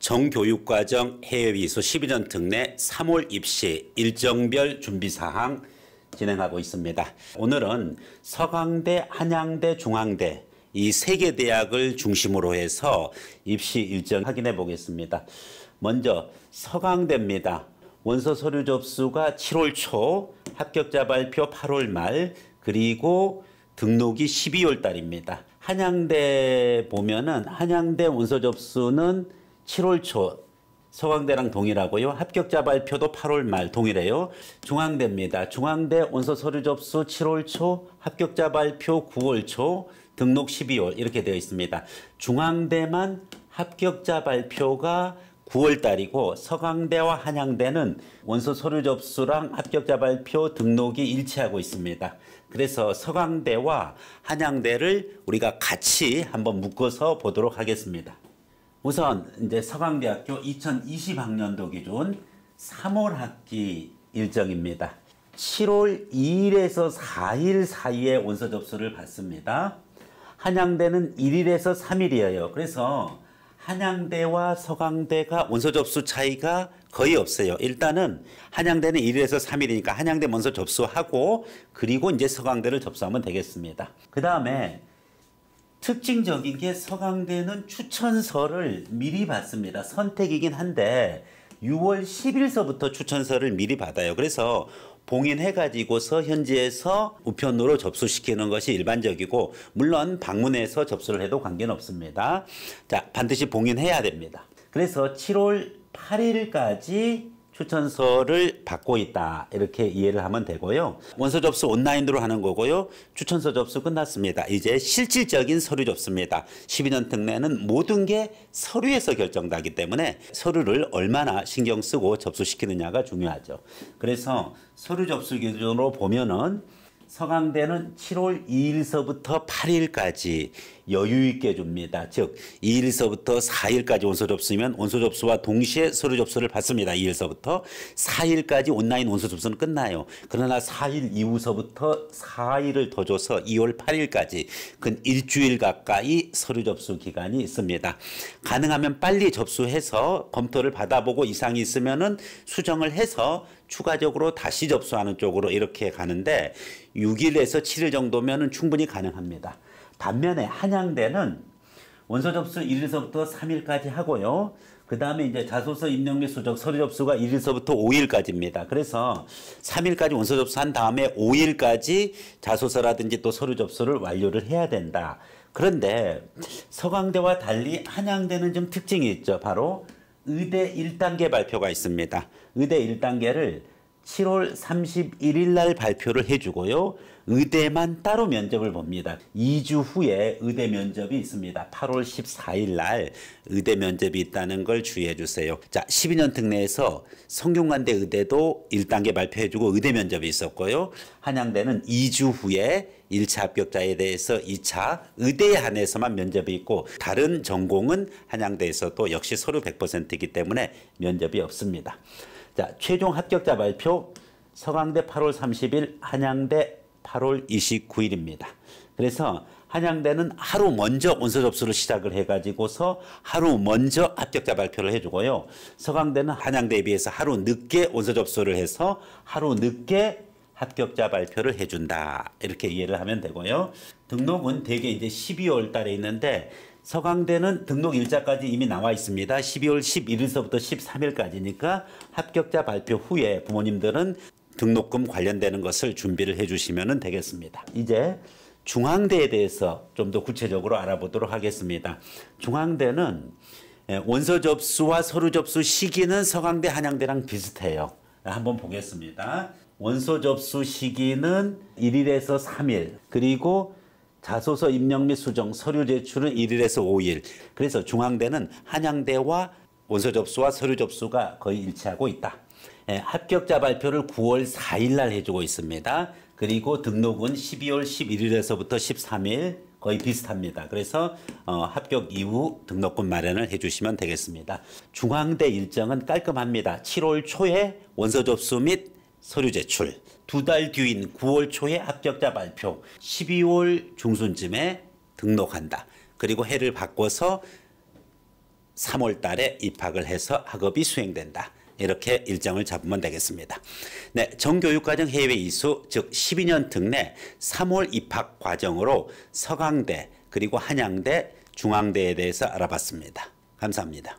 정교육과정 해외위수 12년 특례 3월 입시 일정별 준비사항 진행하고 있습니다. 오늘은 서강대, 한양대, 중앙대 이 세 개 대학을 중심으로 해서 입시 일정 확인해 보겠습니다. 먼저 서강대입니다. 원서 서류 접수가 7월 초, 합격자 발표 8월 말, 그리고 등록이 12월 달입니다. 한양대 보면은 한양대 원서 접수는 7월 초 서강대랑 동일하고요. 합격자 발표도 8월 말 동일해요. 중앙대입니다. 중앙대 원서 서류 접수 7월 초, 합격자 발표 9월 초, 등록 12월 이렇게 되어 있습니다. 중앙대만 합격자 발표가 9월 달이고 서강대와 한양대는 원서 서류 접수랑 합격자 발표 등록이 일치하고 있습니다. 그래서 서강대와 한양대를 우리가 같이 한번 묶어서 보도록 하겠습니다. 우선 이제 서강대학교 2020학년도 기준 3월 학기 일정입니다. 7월 2일에서 4일 사이에 원서 접수를 받습니다. 한양대는 1일에서 3일이에요. 그래서 한양대와 서강대가 원서 접수 차이가 거의 없어요. 일단은 한양대는 1일에서 3일이니까 한양대 먼저 접수하고 그리고 이제 서강대를 접수하면 되겠습니다. 그 다음에 특징적인 게 서강대는 추천서를 미리 받습니다. 선택이긴 한데 6월 10일서부터 추천서를 미리 받아요. 그래서 봉인해가지고서 현지에서 우편으로 접수시키는 것이 일반적이고 물론 방문해서 접수를 해도 관계는 없습니다. 자 반드시 봉인해야 됩니다. 그래서 7월 8일까지 추천서를 받고 있다 이렇게 이해를 하면 되고요. 원서 접수 온라인으로 하는 거고요. 추천서 접수 끝났습니다. 이제 실질적인 서류 접수입니다. 12년 특례는 모든 게 서류에서 결정되기 때문에 서류를 얼마나 신경 쓰고 접수시키느냐가 중요하죠. 그래서 서류 접수 기준으로 보면은 서강대는 7월 2일서부터 8일까지 여유 있게 줍니다. 즉 2일서부터 4일까지 원서 접수면 원서 접수와 동시에 서류 접수를 받습니다. 2일서부터 4일까지 온라인 원서 접수는 끝나요. 그러나 4일 이후서부터 4일을 더 줘서 2월 8일까지 근 일주일 가까이 서류 접수 기간이 있습니다. 가능하면 빨리 접수해서 검토를 받아보고 이상이 있으면은 수정을 해서 추가적으로 다시 접수하는 쪽으로 이렇게 가는데 6일에서 7일 정도면 충분히 가능합니다. 반면에 한양대는 원서 접수 1일서부터 3일까지 하고요. 그 다음에 이제 자소서 입력 및 수적 서류 접수가 1일서부터 5일까지입니다. 그래서 3일까지 원서 접수한 다음에 5일까지 자소서라든지 또 서류 접수를 완료를 해야 된다. 그런데 서강대와 달리 한양대는 좀 특징이 있죠. 바로 의대 1단계 발표가 있습니다. 의대 1단계를 7월 31일 날 발표를 해주고요. 의대만 따로 면접을 봅니다. 2주 후에 의대 면접이 있습니다. 8월 14일 날 의대 면접이 있다는 걸 주의해 주세요. 자, 12년 특례에서 성균관대 의대도 1단계 발표해주고 의대 면접이 있었고요. 한양대는 2주 후에 1차 합격자에 대해서 2차 의대에 한해서만 면접이 있고 다른 전공은 한양대에서도 역시 서류 100%이기 때문에 면접이 없습니다. 자, 최종 합격자 발표 서강대 8월 30일, 한양대 8월 29일입니다. 그래서 한양대는 하루 먼저 원서 접수를 시작을 해가지고서 하루 먼저 합격자 발표를 해주고요. 서강대는 한양대에 비해서 하루 늦게 원서 접수를 해서 하루 늦게 합격자 발표를 해준다. 이렇게 이해를 하면 되고요. 등록은 대개 이제 12월 달에 있는데 서강대는 등록 일자까지 이미 나와 있습니다. 12월 11일서부터 13일까지니까 합격자 발표 후에 부모님들은 등록금 관련되는 것을 준비를 해주시면 되겠습니다. 이제 중앙대에 대해서 좀 더 구체적으로 알아보도록 하겠습니다. 중앙대는 예, 원서 접수와 서류 접수 시기는 서강대, 한양대랑 비슷해요. 한번 보겠습니다. 원서 접수 시기는 1일에서 3일, 그리고 자소서 입력 및 수정, 서류 제출은 1일에서 5일. 그래서 중앙대는 한양대와 원서 접수와 서류 접수가 거의 일치하고 있다. 예, 합격자 발표를 9월 4일 날 해주고 있습니다. 그리고 등록은 12월 11일에서부터 13일, 거의 비슷합니다. 그래서 어, 합격 이후 등록금 마련을 해주시면 되겠습니다. 중앙대 일정은 깔끔합니다. 7월 초에 원서 접수 및 서류 제출, 두 달 뒤인 9월 초에 합격자 발표, 12월 중순쯤에 등록한다. 그리고 해를 바꿔서 3월 달에 입학을 해서 학업이 수행된다. 이렇게 일정을 잡으면 되겠습니다. 네, 정교육과정 해외 이수 즉 12년 특례 3월 입학 과정으로 서강대 그리고 한양대 중앙대에 대해서 알아봤습니다. 감사합니다.